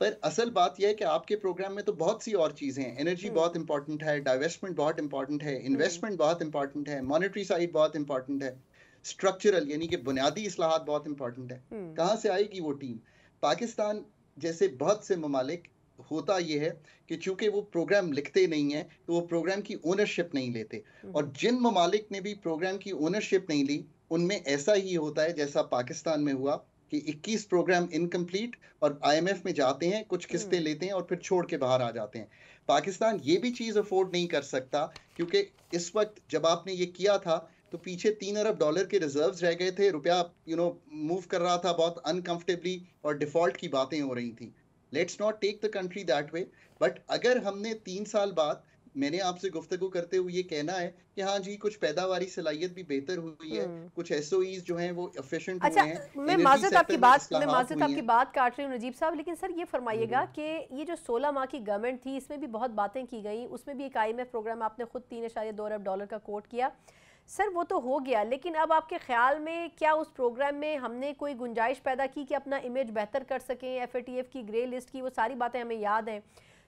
पर असल बात यह है कि आपके प्रोग्राम में तो बहुत सी और चीज़ें हैं एनर्जी हम्म। बहुत इंपॉर्टेंट है डाइवेस्टमेंट बहुत इंपॉर्टेंट है इन्वेस्टमेंट हम्म। बहुत इंपॉर्टेंट है मॉनेटरी साइड बहुत इंपॉर्टेंट है स्ट्रक्चरल यानी कि बुनियादी असलाहत बहुत इंपॉर्टेंट है कहाँ से आएगी वो टीम पाकिस्तान जैसे बहुत से ममालिक होता ये है कि चूंकि वो प्रोग्राम लिखते नहीं है तो वो प्रोग्राम की ओनरशिप नहीं लेते हम्म। और जिन ममालिक ने भी प्रोग्राम की ओनरशिप नहीं ली उनमें ऐसा ही होता है जैसा पाकिस्तान में हुआ कि 21 प्रोग्राम इनकम्प्लीट और आईएमएफ में जाते हैं कुछ किस्तें हम्म। लेते हैं और फिर छोड़ के बाहर आ जाते हैं पाकिस्तान ये भी चीज़ अफोर्ड नहीं कर सकता क्योंकि इस वक्त जब आपने ये किया था तो पीछे तीन अरब डॉलर के रिजर्व्स रह गए थे रुपया यू नो मूव कर रहा था बहुत अनकंफर्टेबली और डिफॉल्ट की बातें हो रही थी let's not take the country that way but अगर हमने तीन साल बाद मैंने आपसे गुफ्तगु करते हुए ये कहना है कि हाँ जी कुछ पैदावार सलाहियत भी बेहतर हुई है हम्म। कुछ एसओईज जो हैं वो एफिशिएंट अच्छा, हुए हैं मैं माजरत आपकी बात मैं माजरत आपकी बात काट रही हूँ नजीब साहब लेकिन सर ये फरमाइएगा हम्म। कि ये जो सोलह माह की गवर्नमेंट थी इसमें भी बहुत बातें की गई उसमें भी एक आई प्रोग्राम आपने खुद तीन अशारिया दो अरब डॉलर का कोट किया सर वो तो हो गया लेकिन अब आपके ख्याल में क्या उस प्रोग्राम में हमने कोई गुंजाइश पैदा की कि अपना इमेज बेहतर कर सकें एफ की ग्रे लिस्ट की वो सारी बातें हमें याद हैं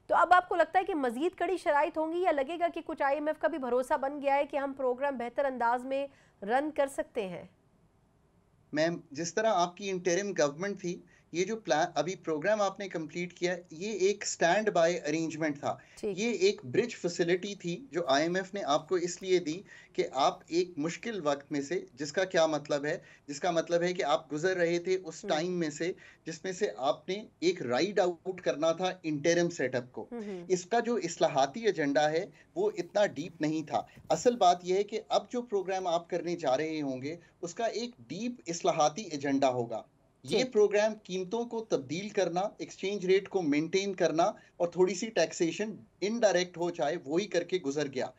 तो अब आपको लगता है कि मजीद कड़ी शराइत होंगी या लगेगा कि कुछ आईएमएफ का भी भरोसा बन गया है कि हम प्रोग्राम बेहतर अंदाज में रन कर सकते हैं मैम जिस तरह आपकी इंटरिम गवर्नमेंट थी ये जो प्लान अभी प्रोग्राम आपने कंप्लीट किया ये एक स्टैंड बाय अरेंजमेंट था ये एक ब्रिज फैसिलिटी थी जो आईएमएफ ने आपको इसलिए दी कि आप एक मुश्किल वक्त में से जिसका क्या मतलब है जिसका मतलब है कि आप गुजर रहे थे उस टाइम हम्म। में से जिसमें से आपने एक राइड आउट करना था इंटरम सेटअप को हम्म, हम्म। इसका जो इसलाहाती एजेंडा है वो इतना डीप नहीं था असल बात यह है कि अब जो प्रोग्राम आप करने जा रहे होंगे उसका एक डीप इसलाहाती एजेंडा होगा ये प्रोग्राम कीमतों को तब्दील करना एक्सचेंज रेट को मेंटेन करना और थोड़ी सी टैक्सेशन इनडायरेक्ट हो चाहे वो ही करके गुजर गया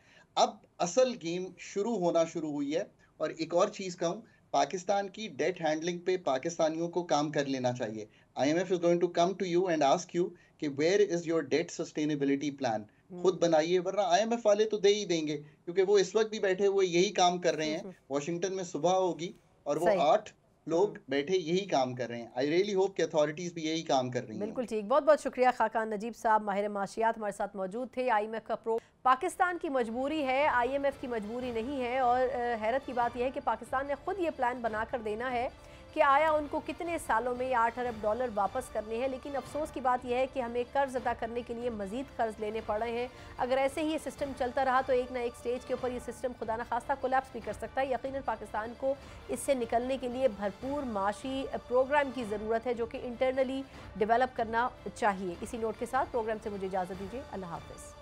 अब असल गेम शुरू होना शुरू हुई है और एक और चीज़ कहूँ पाकिस्तान की डेट हैंडलिंग पे पाकिस्तानियों को काम कर लेना चाहिए I M F is going to come to you and ask you कि where is your debt sustainability plan खुद बनाइए वरना आईएमएफ वाले तो दे ही देंगे क्योंकि वो इस वक्त भी बैठे हुए यही काम कर रहे हैं वॉशिंगटन हम्म, हम्म। में सुबह होगी और वो आठ लोग हम्म। बैठे यही काम कर रहे हैं आई रियली होप कि अथॉरिटीज भी यही काम कर रही हैं बिल्कुल ठीक बहुत बहुत शुक्रिया खाकान नजीब साहब माहिर माशियात हमारे साथ मौजूद थे आईएमएफ का प्रो पाकिस्तान की मजबूरी है आईएमएफ की मजबूरी नहीं है और हैरत की बात यह है कि पाकिस्तान ने खुद ये प्लान बना कर देना है कि आया उनको कितने सालों में आठ अरब डॉलर वापस करने हैं लेकिन अफसोस की बात यह है कि हमें कर्ज अदा करने के लिए मजीद कर्ज लेने पड़ रहे हैं अगर ऐसे ही ये सिस्टम चलता रहा तो एक ना एक स्टेज के ऊपर ये सिस्टम खुदा न खास्ता कोलेप्स भी कर सकता है यकीन पाकिस्तान को इससे निकलने के लिए भरपूर माशी प्रोग्राम की ज़रूरत है जो कि इंटरनली डेवलप करना चाहिए इसी नोट के साथ प्रोग्राम से मुझे इजाज़त दीजिए अल्लाह हाफिज़